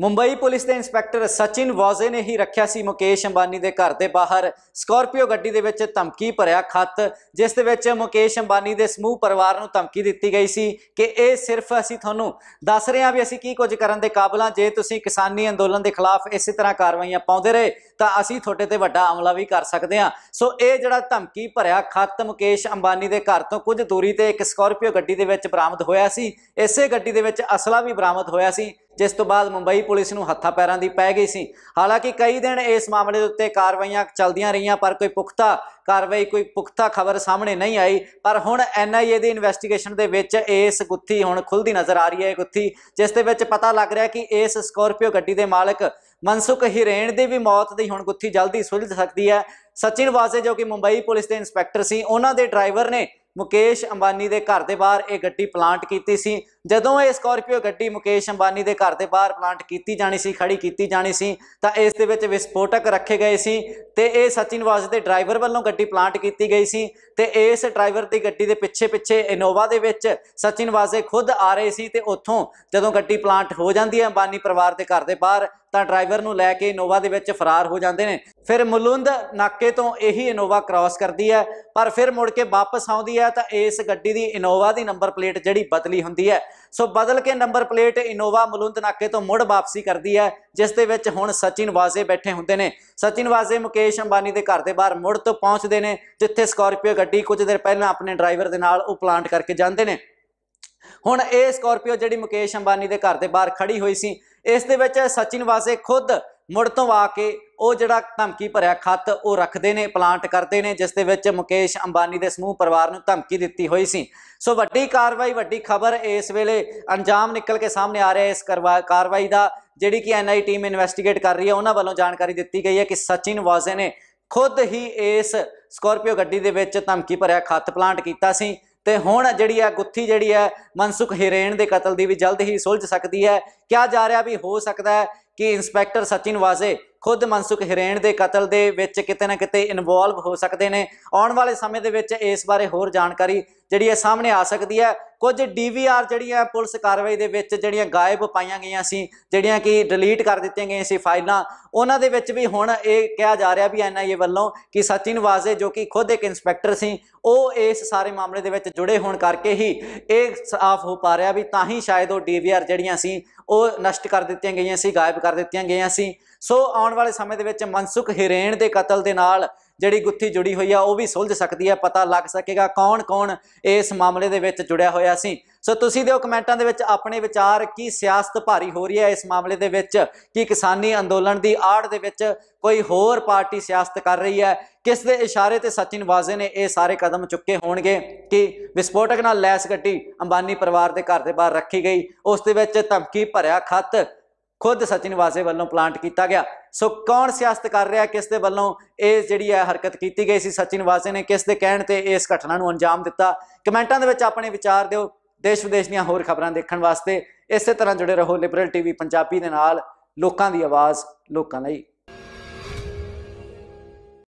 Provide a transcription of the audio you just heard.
Mumbai police ਦੇ inspector Sachin Waze ਨੇ ਹੀ ਰੱਖਿਆ ਸੀ ਮੁਕੇਸ਼ ਅੰਬਾਨੀ ਦੇ ਘਰ ਦੇ ਬਾਹਰ ਸਕਾਰਪੀਓ ਗੱਡੀ ਦੇ ਵਿੱਚ ਧਮਕੀ ਭਰਿਆ ਖੱਤ ਜਿਸ ਦੇ ਵਿੱਚ ਮੁਕੇਸ਼ ਅੰਬਾਨੀ ਦੇ ਸਮੂਹ ਪਰਿਵਾਰ ਨੂੰ ਧਮਕੀ ਦਿੱਤੀ ਗਈ ਸੀ ਕਿ ਇਹ ਸਿਰਫ ਅਸੀਂ ਤੁਹਾਨੂੰ ਦੱਸ ਰਹੇ ਹਾਂ ਵੀ ਅਸੀਂ ਕੀ ਕੁਝ ਕਰਨ ਦੇ ਕਾਬਿਲ ਹਾਂ ਜੇ ਤੁਸੀਂ ਕਿਸਾਨੀ ਅੰਦੋਲਨ ਦੇ ਖਿਲਾਫ ਇਸੇ ਤਰ੍ਹਾਂ ਕਾਰਵਾਈਆਂ ਪਾਉਂਦੇ ਰਹੇ ਤਾਂ ਅਸੀਂ ਤੁਹਾਡੇ ਤੇ ਵੱਡਾ ਹਮਲਾ ਵੀ ਕਰ ਸਕਦੇ ਹਾਂ ਸੋ ਇਹ ਜਿਹੜਾ ਧਮਕੀ ਭਰਿਆ ਖੱਤ ਮੁਕੇਸ਼ ਅੰਬਾਨੀ ਦੇ ਘਰ ਤੋਂ ਕੁਝ ਦੂਰੀ ਤੇ ਇੱਕ ਸਕਾਰਪੀਓ ਗੱਡੀ ਦੇ ਵਿੱਚ ਬਰਾਮਦ ਹੋਇਆ ਸੀ ਇਸੇ ਗੱਡੀ ਦੇ ਵਿੱਚ ਅਸਲਾ ਵੀ ਬਰਾਮਦ ਹੋਇਆ ਸੀ ਜਿਸ ਤੋਂ ਬਾਅਦ ਮੁੰਬਈ ਪੁਲਿਸ ਨੂੰ ਹੱਥਾਂ ਪੈਰਾਂ ਦੀ ਪੈ ਗਈ ਸੀ ਹਾਲਾਂਕਿ ਕਈ ਦਿਨ ਇਸ ਮਾਮਲੇ ਦੇ ਉੱਤੇ ਕਾਰਵਾਈਆਂ ਚੱਲਦੀਆਂ ਰਹੀਆਂ ਪਰ ਕੋਈ ਪੁਖਤਾ ਕਾਰਵਾਈ ਕੋਈ ਪੁਖਤਾ ਖਬਰ ਸਾਹਮਣੇ ਨਹੀਂ ਆਈ ਪਰ ਹੁਣ ਐਨਆਈਏ ਦੀ ਇਨਵੈਸਟੀਗੇਸ਼ਨ ਦੇ ਵਿੱਚ ਇਸ ਗੁੱਥੀ ਹੁਣ ਖੁੱਲਦੀ ਨਜ਼ਰ ਆ ਰਹੀ ਹੈ ਗੁੱਥੀ ਜਿਸ ਦੇ ਵਿੱਚ ਪਤਾ ਲੱਗ ਰਿਹਾ ਕਿ ਇਸ ਸਕੋਰਪੀਓ ਗੱਡੀ ਦੇ ਮਾਲਕ ਮਨਸੁਖ ਹਿਰੇਣ ਦੀ ਵੀ ਮੌਤ ਦੀ ਹੁਣ ਗੁੱਥੀ ਜਲਦੀ ਸੁਲਝ ਸਕਦੀ ਹੈ ਸਚਿਨ ਵਾਸੇ ਜੋ ਕਿ ਮੁੰਬਈ ਪੁਲਿਸ ਦੇ ਇੰਸਪੈਕਟਰ ਸੀ ਉਹਨਾਂ ਦੇ ਡਰਾਈਵਰ ਨੇ ਮੁਕੇਸ਼ ਅੰਬਾਨੀ ਦੇ ਘਰ ਦੇ ਬਾਹਰ ਇਹ ਗੱਡੀ ਪਲਾਂਟ ਕੀਤੀ ਸੀ ਜਦੋਂ ਇਹ ਸਕਾਰਪੀਓ ਗੱਡੀ ਮੁਕੇਸ਼ ਅੰਬਾਨੀ ਦੇ ਘਰ ਦੇ ਬਾਹਰ ਪਲਾਂਟ ਕੀਤੀ ਜਾਣੀ ਸੀ ਖੜੀ ਕੀਤੀ ਜਾਣੀ ਸੀ ਤਾਂ ਇਸ ਦੇ ਵਿੱਚ ਵਿਸਫੋਟਕ ਰੱਖੇ ਗਏ ਸੀ ਤੇ ਇਹ ਸਚਿਨ ਵਾਜ ਦੇ ਡਰਾਈਵਰ ਵੱਲੋਂ ਗੱਡੀ ਪਲਾਂਟ ਕੀਤੀ ਗਈ ਸੀ ਤੇ ਇਸ ਡਰਾਈਵਰ ਦੀ ਗੱਡੀ ਦੇ ਪਿੱਛੇ ਪਿੱਛੇ ਇਨੋਵਾ ਦੇ ਵਿੱਚ ਸਚਿਨ ਵਾਜੇ ਖੁਦ ਆ ਰਹੇ ਸੀ ਤੇ ਉੱਥੋਂ ਜਦੋਂ ਗੱਡੀ ਪਲਾਂਟ ਹੋ ਜਾਂਦੀ ਹੈ ਅੰਬਾਨੀ ਪਰਿਵਾਰ ਦੇ ਘਰ ਦੇ ਬਾਹਰ ਤਾਂ ਡਰਾਈਵਰ ਨੂੰ ਲੈ ਕੇ ਇਨੋਵਾ ਦੇ ਵਿੱਚ ਫਰਾਰ ਹੋ ਜਾਂਦੇ ਨੇ ਫਿਰ ਮਲੁੰਦ ਨਾਕੇ ਤੋਂ ਇਹੀ ਇਨੋਵਾ ਕ੍ਰਾਸ ਕਰਦੀ ਹੈ ਪਰ ਫਿਰ ਮੁੜ ਕੇ ਵਾਪਸ ਆਉਂਦੀ ਹੈ ਤਾਂ ਇਸ ਗੱਡੀ ਦੀ ਇਨੋਵਾ ਦੀ ਨੰਬਰ ਪਲੇਟ ਜਿਹੜੀ ਬਦਲੀ ਹੁੰਦੀ ਹੈ ਸੋ ਬਦਲ ਕੇ ਨੰਬਰ ਪਲੇਟ ਇਨੋਵਾ ਮਲੁੰਦ ਨਾਕੇ ਤੋਂ ਮੁੜ ਵਾਪਸੀ ਕਰਦੀ ਹੈ ਜਿਸ ਦੇ ਵਿੱਚ ਹੁਣ ਸਚਿਨ ਵਾਜ਼ੇ ਬੈਠੇ ਹੁੰਦੇ ਨੇ ਸਚਿਨ ਵਾਜ਼ੇ ਮੁਕੇਸ਼ ਅੰਬਾਨੀ ਦੇ ਘਰ ਦੇ ਬਾਹਰ ਮੁੜ ਤੋਂ ਪਹੁੰਚਦੇ ਨੇ ਜਿੱਥੇ ਸਕਾਰਪੀਓ ਗੱਡੀ ਕੁਝ ਦਿਨ ਪਹਿਲਾਂ ਆਪਣੇ ਡਰਾਈਵਰ ਦੇ ਨਾਲ ਉਹ ਪਲਾਂਟ ਕਰਕੇ ਜਾਂਦੇ ਨੇ ਹੁਣ ਇਹ ਸਕਾਰਪੀਓ ਜਿਹੜੀ ਮੁਕੇਸ਼ ਅੰਬਾਨੀ ਦੇ ਘਰ ਦੇ ਬਾਹਰ ਖੜੀ ਹੋਈ ਸੀ ਇਸ ਦੇ ਵਿੱਚ ਸਚਿਨ ਵਾਸੇ ਖੁਦ ਮੁੜ ਤੋਂ ਆ ਕੇ ਉਹ ਜਿਹੜਾ ਧਮਕੀ ਭਰਿਆ ਖੱਤ ਉਹ ਰੱਖਦੇ ਨੇ ਪਲਾਂਟ ਕਰਦੇ ਨੇ ਜਿਸ ਦੇ ਵਿੱਚ ਮੁਕੇਸ਼ ਅੰਬਾਨੀ ਦੇ ਸਮੂਹ ਪਰਿਵਾਰ ਨੂੰ ਧਮਕੀ ਦਿੱਤੀ ਹੋਈ ਸੀ ਸੋ ਵੱਡੀ ਕਾਰਵਾਈ ਵੱਡੀ ਖਬਰ ਇਸ ਵੇਲੇ ਅੰਜਾਮ ਨਿਕਲ ਕੇ ਸਾਹਮਣੇ ਆ ਰਿਹਾ ਇਸ ਕਾਰਵਾਈ ਦਾ ਜਿਹੜੀ ਕਿ ਐਨਆਈ ਟੀਮ ਇਨਵੈਸਟੀਗੇਟ ਕਰ ਰਹੀ ਹੈ ਉਹਨਾਂ ਵੱਲੋਂ ਜਾਣਕਾਰੀ ਦਿੱਤੀ ਗਈ ਹੈ ਕਿ ਸਚਿਨ ਵਾਜ਼ੇ ਨੇ ਖੁਦ ਹੀ ਇਸ ਸਕਾਰਪੀਓ ਗੱਡੀ ਦੇ ਵਿੱਚ ਧਮਕੀ ਭਰਿਆ ਖੱਤ ਪਲਾਂਟ ਕੀਤਾ ਸੀ ਤੇ ਹੁਣ ਜਿਹੜੀ ਆ ਗੁੱਥੀ ਜਿਹੜੀ ਆ ਮਨਸੁਖ ਹੀਰੇਨ ਦੇ ਕਤਲ ਦੀ ਵੀ ਜਲਦ ਹੀ ਸੁਲਝ ਸਕਦੀ ਹੈ ਕਿਹਾ ਜਾ ਰਿਹਾ ਵੀ ਹੋ ਸਕਦਾ ਹੈ ਕਿ ਇੰਸਪੈਕਟਰ ਸਚਿਨ ਵਾਜ਼ੇ ਖੁਦ ਮਨਸੁਖ ਹੀਰੇਨ ਦੇ ਕਤਲ ਦੇ ਵਿੱਚ ਕਿਤੇ ਨਾ ਕਿਤੇ ਇਨਵੋਲਵ ਹੋ ਸਕਦੇ ਨੇ ਆਉਣ ਵਾਲੇ ਸਮੇਂ ਦੇ ਵਿੱਚ ਇਸ ਬਾਰੇ ਹੋਰ ਜਾਣਕਾਰੀ ਜਿਹੜੀ ਹੈ ਸਾਹਮਣੇ ਆ ਸਕਦੀ ਹੈ ਕੁਝ ਡੀਵੀਆਰ ਜਿਹੜੀਆਂ ਪੁਲਿਸ ਕਾਰਵਾਈ ਦੇ ਵਿੱਚ ਜਿਹੜੀਆਂ ਗਾਇਬ ਪਾਈਆਂ ਗਈਆਂ ਸੀ ਜਿਹੜੀਆਂ ਕਿ ਡਿਲੀਟ ਕਰ ਦਿੱਤੀਆਂ ਗਈਆਂ ਸੀ ਫਾਈਲਾਂ ਉਹਨਾਂ ਦੇ ਵਿੱਚ ਵੀ ਹੁਣ ਇਹ ਕਿਹਾ ਜਾ ਰਿਹਾ ਵੀ ਐਨਆਈਏ ਵੱਲੋਂ ਕਿ ਸਚਿਨ ਵਾਜ਼ੇ ਜੋ ਕਿ ਖੁਦ ਇੱਕ ਇਨਸਪੈਕਟਰ ਸੀ ਉਹ ਇਸ ਸਾਰੇ ਮਾਮਲੇ ਦੇ ਵਿੱਚ ਜੁੜੇ ਹੋਣ ਕਰਕੇ ਹੀ ਇਹ ਸਾਫ਼ ਹੋ ਪਾ ਰਿਹਾ ਵੀ ਤਾਂ ਹੀ ਸ਼ਾਇਦ ਉਹ ਡੀਵੀਆਰ ਜਿਹੜੀਆਂ ਸੀ ਉਹ ਨਸ਼ਟ ਕਰ ਦਿੱਤੀਆਂ ਗਈਆਂ ਸੀ ਗਾਇਬ ਕਰ ਦਿੱਤੀਆਂ ਗਈਆਂ ਸੀ ਸੋ ਆਉਣ ਵਾਲੇ ਸਮੇਂ ਦੇ ਵਿੱਚ ਮਨਸੁਖ ਹਿਰੇਣ ਦੇ ਕਤਲ ਦੇ ਨਾਲ ਜਿਹੜੀ ਗੁੱਥੀ ਜੁੜੀ ਹੋਈ ਆ ਉਹ ਵੀ ਸੁਲਝ ਸਕਦੀ ਹੈ ਪਤਾ ਲੱਗ ਸਕੇਗਾ ਕੌਣ ਕੌਣ ਇਸ ਮਾਮਲੇ ਦੇ ਵਿੱਚ ਜੁੜਿਆ ਹੋਇਆ ਸੀ ਸੋ ਤੁਸੀਂ ਦਿਓ ਕਮੈਂਟਾਂ ਦੇ ਵਿੱਚ ਆਪਣੇ ਵਿਚਾਰ ਕੀ ਸਿਆਸਤ ਭਾਰੀ ਹੋ ਰਹੀ ਹੈ ਇਸ ਮਾਮਲੇ ਦੇ ਵਿੱਚ ਕੀ ਕਿਸਾਨੀ ਅੰਦੋਲਨ ਦੀ ਆੜ ਦੇ ਵਿੱਚ ਕੋਈ ਹੋਰ ਪਾਰਟੀ ਸਿਆਸਤ ਕਰ ਰਹੀ ਹੈ ਕਿਸ ਦੇ ਇਸ਼ਾਰੇ ਤੇ ਸਚਿਨ ਵਾਜ਼ੇ ਨੇ ਇਹ ਸਾਰੇ ਕਦਮ ਚੁੱਕੇ ਹੋਣਗੇ ਕਿ ਵਿਸਪੋਟਕ ਨਾਲ ਲੈਸ ਗੱਡੀ ਅੰਬਾਨੀ ਪਰਿਵਾਰ ਦੇ ਘਰ ਦੇ ਬਾਹਰ ਰੱਖੀ ਗਈ ਉਸ ਦੇ ਵਿੱਚ ਧਮਕੀ ਭਰਿਆ ਖੱਤ ਖੁਦ ਸਚਿਨ ਵਾਜ਼ੇ ਵੱਲੋਂ ਪਲਾਂਟ ਕੀਤਾ ਗਿਆ ਸੋ ਕੌਣ ਸਿਆਸਤ ਕਰ ਰਿਹਾ ਕਿਸ ਦੇ ਵੱਲੋਂ ਇਹ ਜਿਹੜੀ ਹੈ ਹਰਕਤ ਕੀਤੀ ਗਈ ਸੀ ਸਚਿਨ ਵਾਸੇ ਨੇ ਕਿਸ ਦੇ ਕਹਿਣ ਤੇ ਇਸ ਘਟਨਾ ਨੂੰ ਅੰਜਾਮ ਦਿੱਤਾ ਕਮੈਂਟਾਂ ਦੇ ਵਿੱਚ ਆਪਣੇ ਵਿਚਾਰ ਦਿਓ ਦੇਸ਼ ਵਿਦੇਸ਼ ਦੀਆਂ ਹੋਰ ਖਬਰਾਂ ਦੇਖਣ ਵਾਸਤੇ ਇਸੇ ਤਰ੍ਹਾਂ ਜੁੜੇ ਰਹੋ ਲਿਬਰਲ ਟੀਵੀ ਪੰਜਾਬੀ ਦੇ ਨਾਲ ਲੋਕਾਂ ਦੀ ਆਵਾਜ਼ ਲੋਕਾਂ ਲਈ